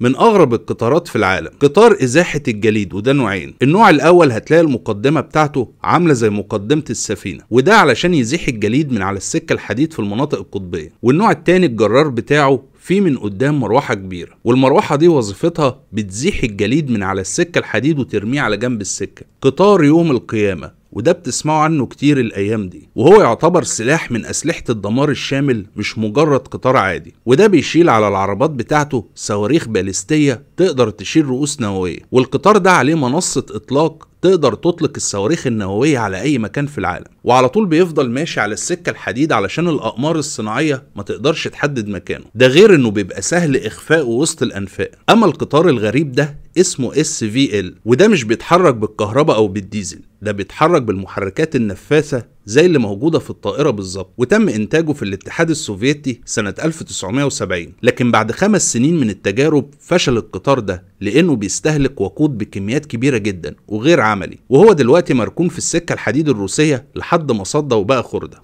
من اغرب القطارات في العالم قطار ازاحه الجليد وده نوعين النوع الاول هتلاقي المقدمه بتاعته عامله زي مقدمه السفينه وده علشان يزيح الجليد من على السكه الحديد في المناطق القطبيه والنوع الثاني الجرار بتاعه في من قدام مروحة كبيرة والمروحة دي وظيفتها بتزيح الجليد من على السكة الحديد وترميه على جنب السكة قطار يوم القيامة وده بتسمعوا عنه كتير الأيام دي وهو يعتبر سلاح من أسلحة الدمار الشامل مش مجرد قطار عادي وده بيشيل على العربات بتاعته صواريخ باليستية تقدر تشيل رؤوس نووية والقطار ده عليه منصة إطلاق تقدر تطلق الصواريخ النووية على أي مكان في العالم وعلى طول بيفضل ماشي على السكة الحديد علشان الأقمار الصناعية ما تقدرش تحدد مكانه ده غير إنه بيبقى سهل إخفائه وسط الأنفاق أما القطار الغريب ده اسمه اس في ال وده مش بيتحرك بالكهرباء أو بالديزل ده بيتحرك بالمحركات النفاثة زي اللي موجودة في الطائرة بالظبط وتم إنتاجه في الاتحاد السوفيتي سنة 1970 لكن بعد خمس سنين من التجارب فشل القطار ده لأنه بيستهلك وقود بكميات كبيرة جدا وغير عملي وهو دلوقتي مركون في السكة الحديد الروسية لحد ما صدى وبقى خردة